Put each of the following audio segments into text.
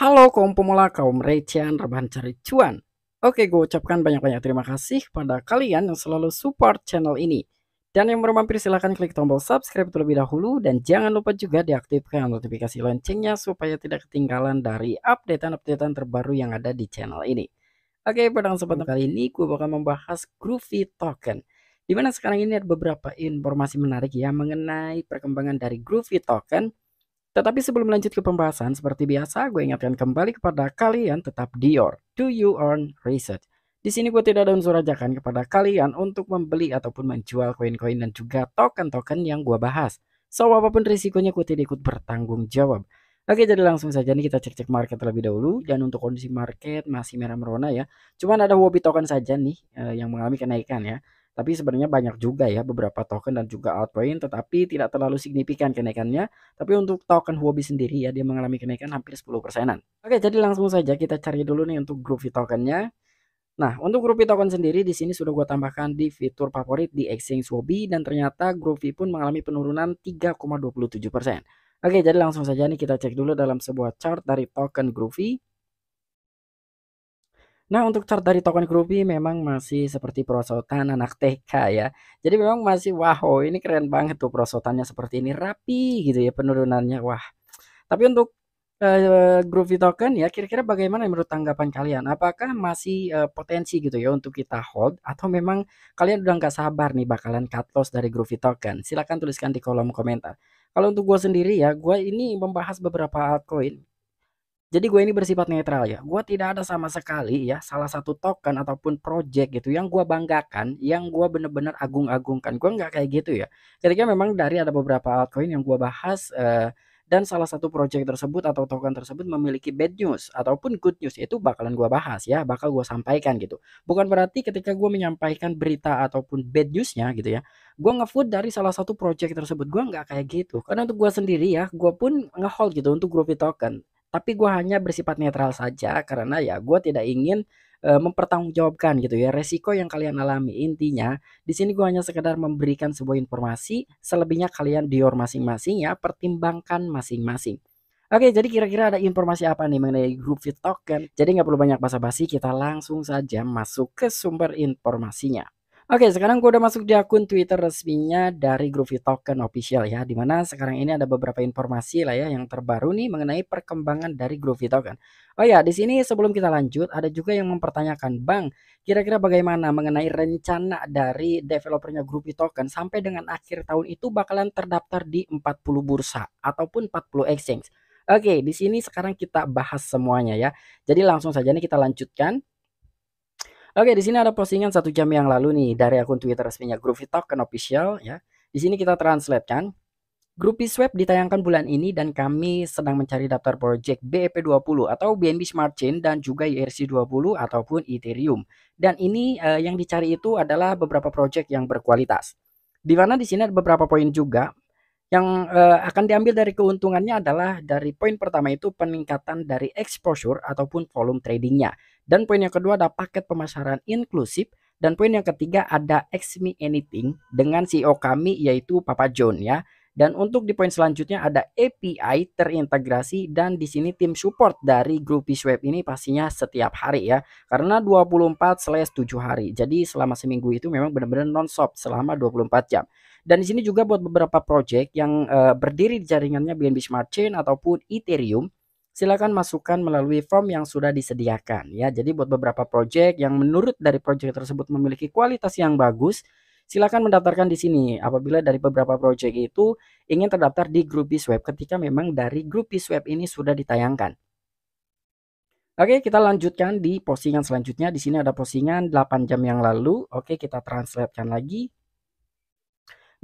Halo kaum pemula, kaum recehan, rebahan cari cuan. Oke, gue ucapkan banyak-banyak terima kasih pada kalian yang selalu support channel ini. Dan yang baru mampir silahkan klik tombol subscribe terlebih dahulu dan jangan lupa juga diaktifkan notifikasi loncengnya supaya tidak ketinggalan dari updatean-updatean terbaru yang ada di channel ini. Oke, pada kesempatan kali ini gue bakal membahas Groovy Token. Dimana sekarang ini ada beberapa informasi menarik ya mengenai perkembangan dari Groovy Token tetapi sebelum lanjut ke pembahasan, seperti biasa gue ingatkan kembali kepada kalian tetap Dior, do you earn research. Di sini gue tidak ada unsur ajakan kepada kalian untuk membeli ataupun menjual koin-koin dan juga token-token yang gue bahas. So apapun risikonya gue tidak ikut bertanggung jawab. Oke jadi langsung saja nih kita cek-cek market terlebih dahulu dan untuk kondisi market masih merah merona ya. Cuman ada Wobi token saja nih eh, yang mengalami kenaikan ya. Tapi sebenarnya banyak juga ya beberapa token dan juga altcoin tetapi tidak terlalu signifikan kenaikannya. Tapi untuk token Huobi sendiri ya dia mengalami kenaikan hampir 10 persenan. Oke jadi langsung saja kita cari dulu nih untuk Groovy tokennya. Nah, untuk Groovy token sendiri di sini sudah gue tambahkan di fitur favorit di exchange Huobi dan ternyata Groovy pun mengalami penurunan 3,27%. persen. Oke, jadi langsung saja nih kita cek dulu dalam sebuah chart dari token Groovy. Nah, untuk chart dari token Groovy memang masih seperti perosotan anak TK ya. Jadi memang masih wow, oh, ini keren banget tuh perosotannya seperti ini rapi gitu ya penurunannya. Wah. Tapi untuk uh, eh, Groovy token ya kira-kira bagaimana menurut tanggapan kalian? Apakah masih uh, potensi gitu ya untuk kita hold atau memang kalian udah nggak sabar nih bakalan cut loss dari Groovy token? Silahkan tuliskan di kolom komentar. Kalau untuk gue sendiri ya, gue ini membahas beberapa altcoin jadi gue ini bersifat netral ya. Gue tidak ada sama sekali ya salah satu token ataupun project gitu yang gue banggakan, yang gue bener-bener agung-agungkan. Gue nggak kayak gitu ya. Ketika memang dari ada beberapa altcoin yang gue bahas eh, dan salah satu project tersebut atau token tersebut memiliki bad news ataupun good news itu bakalan gue bahas ya, bakal gue sampaikan gitu. Bukan berarti ketika gue menyampaikan berita ataupun bad newsnya gitu ya, gue ngefood dari salah satu project tersebut gue nggak kayak gitu. Karena untuk gue sendiri ya, gue pun ngehold gitu untuk Groovy Token tapi gue hanya bersifat netral saja karena ya gue tidak ingin e, mempertanggungjawabkan gitu ya resiko yang kalian alami intinya di sini gue hanya sekedar memberikan sebuah informasi selebihnya kalian dior masing-masing ya pertimbangkan masing-masing Oke, jadi kira-kira ada informasi apa nih mengenai grup Fit Token? Jadi nggak perlu banyak basa-basi, kita langsung saja masuk ke sumber informasinya. Oke, sekarang gue udah masuk di akun Twitter resminya dari Groovy Token Official ya. Dimana sekarang ini ada beberapa informasi lah ya yang terbaru nih mengenai perkembangan dari Groovy Token. Oh ya, di sini sebelum kita lanjut ada juga yang mempertanyakan, Bang, kira-kira bagaimana mengenai rencana dari developernya Groovy Token sampai dengan akhir tahun itu bakalan terdaftar di 40 bursa ataupun 40 exchange. Oke, di sini sekarang kita bahas semuanya ya. Jadi langsung saja nih kita lanjutkan Oke, di sini ada postingan satu jam yang lalu nih dari akun Twitter resminya Groovy kan Official ya. Di sini kita translate kan. Groovy Swap ditayangkan bulan ini dan kami sedang mencari daftar project BEP20 atau BNB Smart Chain dan juga ERC20 ataupun Ethereum. Dan ini eh, yang dicari itu adalah beberapa project yang berkualitas. Di mana di sini ada beberapa poin juga yang uh, akan diambil dari keuntungannya adalah dari poin pertama itu peningkatan dari exposure ataupun volume tradingnya dan poin yang kedua ada paket pemasaran inklusif dan poin yang ketiga ada X Anything dengan CEO kami yaitu Papa John ya dan untuk di poin selanjutnya ada API terintegrasi dan di sini tim support dari Groupies Web ini pastinya setiap hari ya. Karena 24/7 hari. Jadi selama seminggu itu memang benar-benar non-stop selama 24 jam. Dan di sini juga buat beberapa project yang uh, berdiri di jaringannya BNB Smart Chain ataupun Ethereum silakan masukkan melalui form yang sudah disediakan ya. Jadi buat beberapa project yang menurut dari project tersebut memiliki kualitas yang bagus silakan mendaftarkan di sini apabila dari beberapa project itu ingin terdaftar di grup Web ketika memang dari grup Web ini sudah ditayangkan. Oke, kita lanjutkan di postingan selanjutnya. Di sini ada postingan 8 jam yang lalu. Oke, kita translatekan lagi.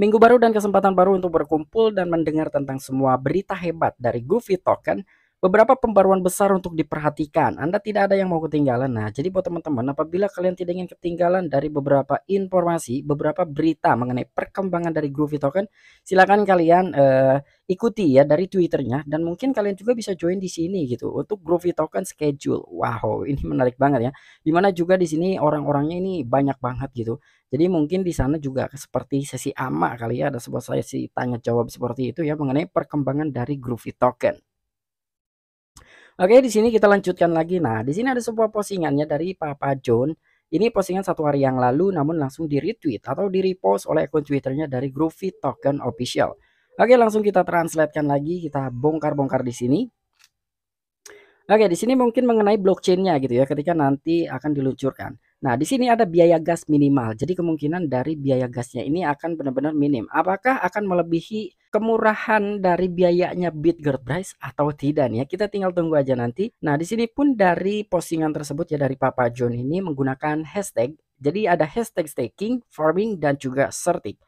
Minggu baru dan kesempatan baru untuk berkumpul dan mendengar tentang semua berita hebat dari Goofy Token Beberapa pembaruan besar untuk diperhatikan. Anda tidak ada yang mau ketinggalan. Nah, jadi buat teman-teman, apabila kalian tidak ingin ketinggalan dari beberapa informasi, beberapa berita mengenai perkembangan dari Groovy Token, silakan kalian uh, ikuti ya dari Twitternya dan mungkin kalian juga bisa join di sini gitu untuk Groovy Token schedule. Wow, ini menarik banget ya. Dimana juga di sini orang-orangnya ini banyak banget gitu. Jadi mungkin di sana juga seperti sesi ama kali ya ada sebuah sesi tanya jawab seperti itu ya mengenai perkembangan dari Groovy Token. Oke, di sini kita lanjutkan lagi. Nah, di sini ada sebuah postingannya dari Papa John. Ini postingan satu hari yang lalu namun langsung di retweet atau di repost oleh akun Twitternya dari Groovy Token Official. Oke, langsung kita translatekan lagi, kita bongkar-bongkar di sini. Oke, di sini mungkin mengenai blockchainnya gitu ya, ketika nanti akan diluncurkan. Nah, di sini ada biaya gas minimal. Jadi kemungkinan dari biaya gasnya ini akan benar-benar minim. Apakah akan melebihi kemurahan dari biayanya Bitgert Price atau tidak nih ya? Kita tinggal tunggu aja nanti. Nah, di sini pun dari postingan tersebut ya dari Papa John ini menggunakan hashtag jadi ada hashtag staking, farming, dan juga certik.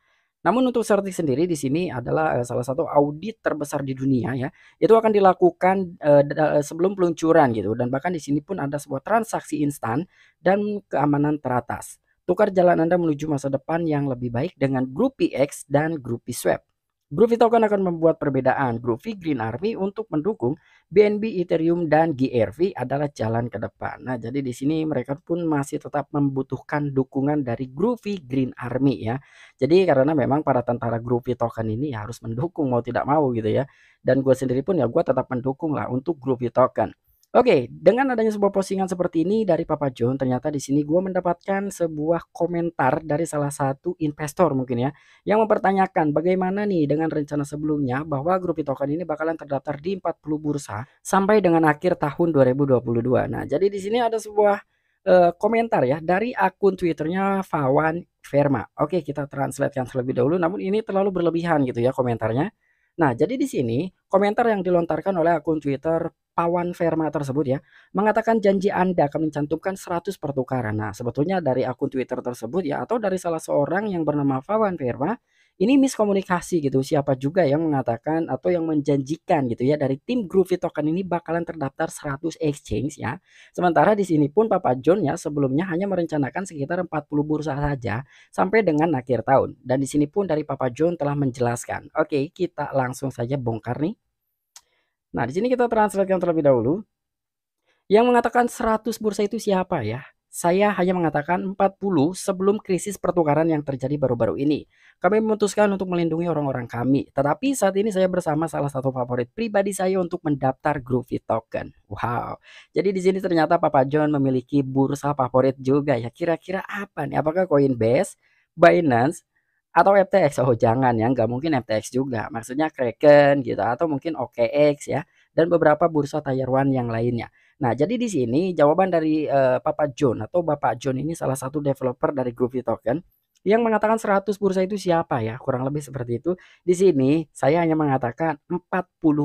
Namun untuk Certik sendiri di sini adalah eh, salah satu audit terbesar di dunia ya. Itu akan dilakukan uh, sebelum peluncuran gitu dan bahkan di sini pun ada sebuah transaksi instan dan keamanan teratas. Tukar jalan Anda menuju masa depan yang lebih baik dengan Grupi X dan Grupi Swap. Groovy Token akan membuat perbedaan. Groovy Green Army untuk mendukung BNB, Ethereum, dan GRV adalah jalan ke depan. Nah, jadi di sini mereka pun masih tetap membutuhkan dukungan dari Groovy Green Army ya. Jadi karena memang para tentara Groovy Token ini harus mendukung mau tidak mau gitu ya. Dan gue sendiri pun ya gue tetap mendukung lah untuk Groovy Token. Oke, okay, dengan adanya sebuah postingan seperti ini dari Papa John, ternyata di sini gue mendapatkan sebuah komentar dari salah satu investor mungkin ya, yang mempertanyakan bagaimana nih dengan rencana sebelumnya bahwa grup token ini bakalan terdaftar di 40 bursa sampai dengan akhir tahun 2022. Nah, jadi di sini ada sebuah uh, komentar ya dari akun Twitternya Fawan Verma. Oke, okay, kita translatekan terlebih dahulu, namun ini terlalu berlebihan gitu ya komentarnya. Nah, jadi di sini komentar yang dilontarkan oleh akun Twitter Pawan Verma tersebut ya, mengatakan janji Anda akan mencantumkan 100 pertukaran. Nah, sebetulnya dari akun Twitter tersebut ya atau dari salah seorang yang bernama Pawan Verma ini miskomunikasi gitu siapa juga yang mengatakan atau yang menjanjikan gitu ya dari tim Groovy Token ini bakalan terdaftar 100 exchange ya sementara di sini pun Papa John ya sebelumnya hanya merencanakan sekitar 40 bursa saja sampai dengan akhir tahun dan di sini pun dari Papa John telah menjelaskan oke kita langsung saja bongkar nih nah di sini kita translatekan terlebih dahulu yang mengatakan 100 bursa itu siapa ya saya hanya mengatakan 40 sebelum krisis pertukaran yang terjadi baru-baru ini. Kami memutuskan untuk melindungi orang-orang kami. Tetapi saat ini saya bersama salah satu favorit pribadi saya untuk mendaftar Groovy Token. Wow. Jadi di sini ternyata Papa John memiliki bursa favorit juga ya. Kira-kira apa nih? Apakah Coinbase, Binance, atau FTX oh jangan ya nggak mungkin FTX juga maksudnya Kraken gitu atau mungkin OKX ya dan beberapa bursa tier Taiwan yang lainnya Nah, jadi di sini jawaban dari uh, Papa John atau Bapak John ini salah satu developer dari Groovy Token yang mengatakan 100 bursa itu siapa ya? Kurang lebih seperti itu. Di sini saya hanya mengatakan 40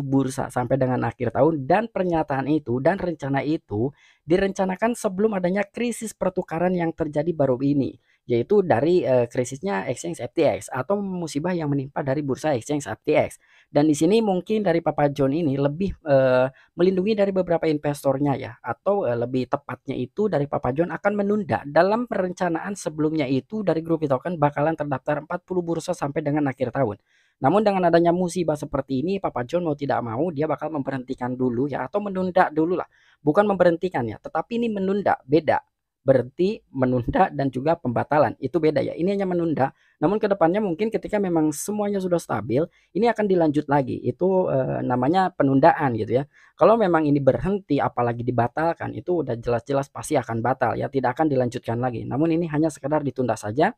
bursa sampai dengan akhir tahun dan pernyataan itu dan rencana itu direncanakan sebelum adanya krisis pertukaran yang terjadi baru ini yaitu dari e, krisisnya exchange FTX atau musibah yang menimpa dari bursa exchange FTX. Dan di sini mungkin dari Papa John ini lebih e, melindungi dari beberapa investornya ya atau e, lebih tepatnya itu dari Papa John akan menunda dalam perencanaan sebelumnya itu dari grup token bakalan terdaftar 40 bursa sampai dengan akhir tahun. Namun dengan adanya musibah seperti ini, Papa John mau tidak mau dia bakal memberhentikan dulu ya atau menunda dulu lah. Bukan memberhentikan ya, tetapi ini menunda, beda berhenti, menunda, dan juga pembatalan. Itu beda ya. Ini hanya menunda. Namun kedepannya mungkin ketika memang semuanya sudah stabil, ini akan dilanjut lagi. Itu e, namanya penundaan gitu ya. Kalau memang ini berhenti, apalagi dibatalkan, itu udah jelas-jelas pasti akan batal ya. Tidak akan dilanjutkan lagi. Namun ini hanya sekedar ditunda saja.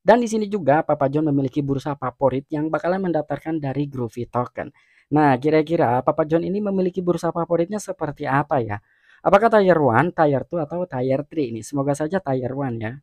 Dan di sini juga Papa John memiliki bursa favorit yang bakalan mendaftarkan dari Groovy Token. Nah, kira-kira Papa John ini memiliki bursa favoritnya seperti apa ya? Apakah tier 1, tier 2 atau tier 3 ini? Semoga saja tier 1 ya.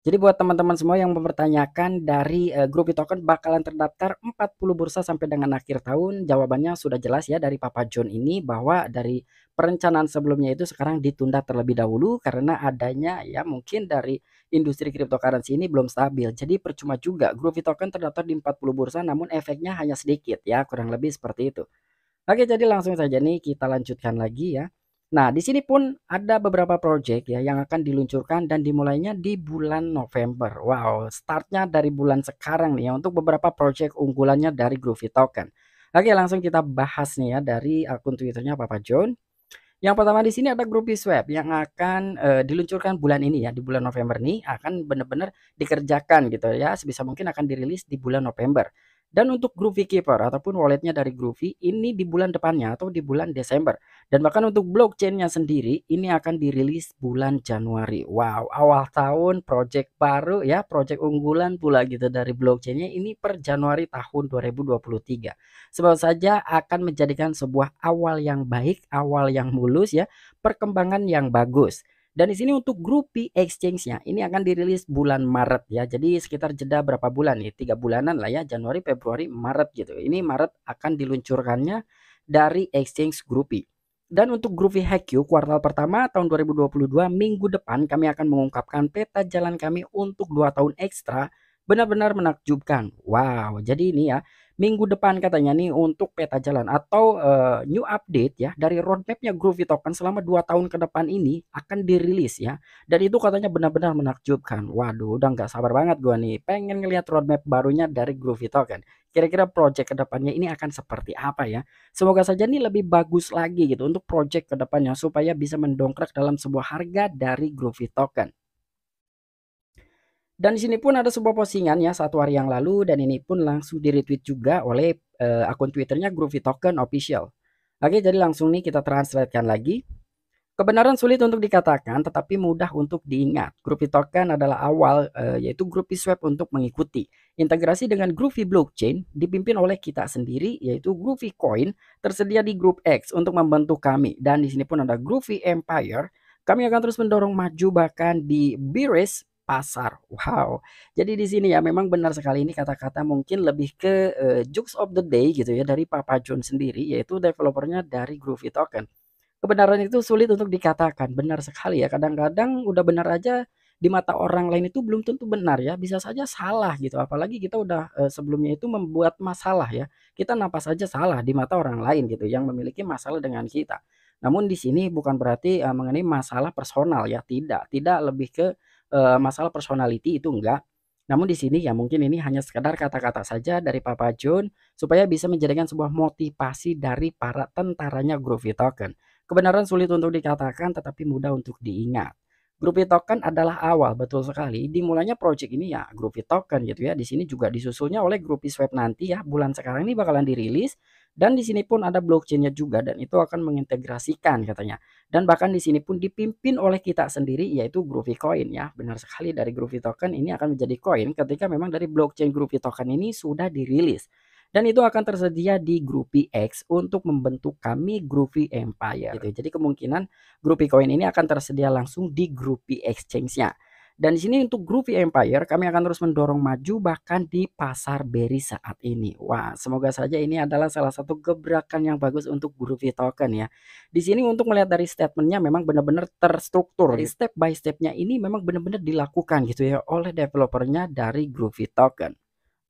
Jadi buat teman-teman semua yang mempertanyakan dari uh, eh, grup token bakalan terdaftar 40 bursa sampai dengan akhir tahun, jawabannya sudah jelas ya dari Papa John ini bahwa dari perencanaan sebelumnya itu sekarang ditunda terlebih dahulu karena adanya ya mungkin dari industri cryptocurrency ini belum stabil. Jadi percuma juga grup token terdaftar di 40 bursa namun efeknya hanya sedikit ya, kurang lebih seperti itu. Oke, jadi langsung saja nih kita lanjutkan lagi ya. Nah, di sini pun ada beberapa project ya yang akan diluncurkan dan dimulainya di bulan November. Wow, startnya dari bulan sekarang nih ya untuk beberapa project unggulannya dari Groovy Token. Oke, langsung kita bahas nih ya dari akun Twitternya Papa John. Yang pertama di sini ada Groovy Swap yang akan e, diluncurkan bulan ini ya, di bulan November nih akan benar-benar dikerjakan gitu ya, sebisa mungkin akan dirilis di bulan November. Dan untuk Groovy Keeper ataupun walletnya dari Groovy ini di bulan depannya atau di bulan Desember. Dan bahkan untuk blockchainnya sendiri ini akan dirilis bulan Januari. Wow, awal tahun project baru ya, project unggulan pula gitu dari blockchainnya ini per Januari tahun 2023. Sebab saja akan menjadikan sebuah awal yang baik, awal yang mulus ya, perkembangan yang bagus. Dan di sini untuk Grupi Exchange-nya ini akan dirilis bulan Maret ya. Jadi sekitar jeda berapa bulan nih? Tiga bulanan lah ya, Januari, Februari, Maret gitu. Ini Maret akan diluncurkannya dari Exchange Grupi. Dan untuk Groovy HQ kuartal pertama tahun 2022 minggu depan kami akan mengungkapkan peta jalan kami untuk 2 tahun ekstra benar-benar menakjubkan. Wow, jadi ini ya minggu depan katanya nih untuk peta jalan atau uh, new update ya dari roadmapnya Groovy Token selama 2 tahun ke depan ini akan dirilis ya. Dan itu katanya benar-benar menakjubkan. Waduh, udah nggak sabar banget gua nih pengen ngelihat roadmap barunya dari Groovy Token. Kira-kira project kedepannya ini akan seperti apa ya? Semoga saja nih lebih bagus lagi gitu untuk project kedepannya supaya bisa mendongkrak dalam sebuah harga dari Groovy Token. Dan di sini pun ada sebuah postingan ya satu hari yang lalu dan ini pun langsung di retweet juga oleh uh, akun Twitternya Groovy Token Official. Oke, jadi langsung nih kita translatekan lagi. Kebenaran sulit untuk dikatakan tetapi mudah untuk diingat. Groovy Token adalah awal uh, yaitu Groovy Swap untuk mengikuti. Integrasi dengan Groovy Blockchain dipimpin oleh kita sendiri yaitu Groovy Coin tersedia di Group X untuk membantu kami dan di sini pun ada Groovy Empire. Kami akan terus mendorong maju bahkan di Biris pasar. Wow. Jadi di sini ya memang benar sekali ini kata-kata mungkin lebih ke uh, jokes of the day gitu ya dari Papa John sendiri yaitu developernya dari Groovy Token. Kebenaran itu sulit untuk dikatakan, benar sekali ya. Kadang-kadang udah benar aja di mata orang lain itu belum tentu benar ya bisa saja salah gitu apalagi kita udah e, sebelumnya itu membuat masalah ya kita napas saja salah di mata orang lain gitu yang memiliki masalah dengan kita namun di sini bukan berarti eh, mengenai masalah personal ya tidak tidak lebih ke uh, masalah personality itu enggak. Namun di sini ya mungkin ini hanya sekedar kata-kata saja dari Papa John supaya bisa menjadikan sebuah motivasi dari para tentaranya Groovy Token. Kebenaran sulit untuk dikatakan tetapi mudah untuk diingat. Groovy Token adalah awal betul sekali dimulainya project ini ya Groovy Token gitu ya. Di sini juga disusulnya oleh Groovy Swap nanti ya bulan sekarang ini bakalan dirilis dan di sini pun ada blockchainnya juga dan itu akan mengintegrasikan katanya. Dan bahkan di sini pun dipimpin oleh kita sendiri yaitu Groovy Coin ya. Benar sekali dari Groovy Token ini akan menjadi coin ketika memang dari blockchain Groovy Token ini sudah dirilis dan itu akan tersedia di Groovy X untuk membentuk kami Groovy Empire gitu. Jadi kemungkinan Groovy Coin ini akan tersedia langsung di Groovy Exchange-nya. Dan di sini untuk Groovy Empire kami akan terus mendorong maju bahkan di pasar beri saat ini. Wah, semoga saja ini adalah salah satu gebrakan yang bagus untuk Groovy token ya. Di sini untuk melihat dari statementnya memang benar-benar terstruktur. Dari iya. step by stepnya ini memang benar-benar dilakukan gitu ya oleh developernya dari Groovy token.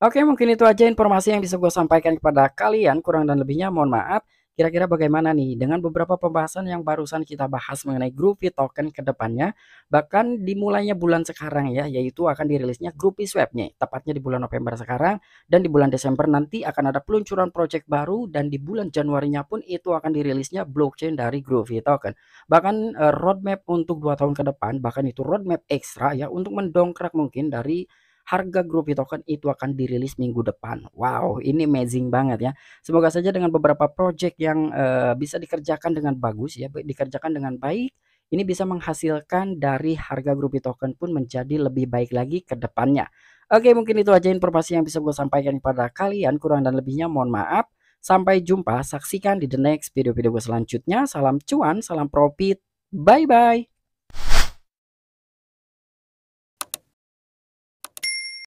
Oke, mungkin itu aja informasi yang bisa gue sampaikan kepada kalian. Kurang dan lebihnya mohon maaf. Kira-kira bagaimana nih dengan beberapa pembahasan yang barusan kita bahas mengenai Groovy Token ke depannya, bahkan dimulainya bulan sekarang ya, yaitu akan dirilisnya Groovy Swap nih, tepatnya di bulan November sekarang dan di bulan Desember nanti akan ada peluncuran project baru dan di bulan Januarinya pun itu akan dirilisnya blockchain dari Groovy Token. Bahkan eh, roadmap untuk dua tahun ke depan, bahkan itu roadmap ekstra ya untuk mendongkrak mungkin dari harga grup Token itu akan dirilis minggu depan. Wow, ini amazing banget ya. Semoga saja dengan beberapa project yang uh, bisa dikerjakan dengan bagus ya, dikerjakan dengan baik, ini bisa menghasilkan dari harga grup Token pun menjadi lebih baik lagi ke depannya. Oke, mungkin itu aja informasi yang bisa gue sampaikan kepada kalian. Kurang dan lebihnya mohon maaf. Sampai jumpa, saksikan di the next video-video gue selanjutnya. Salam cuan, salam profit. Bye-bye.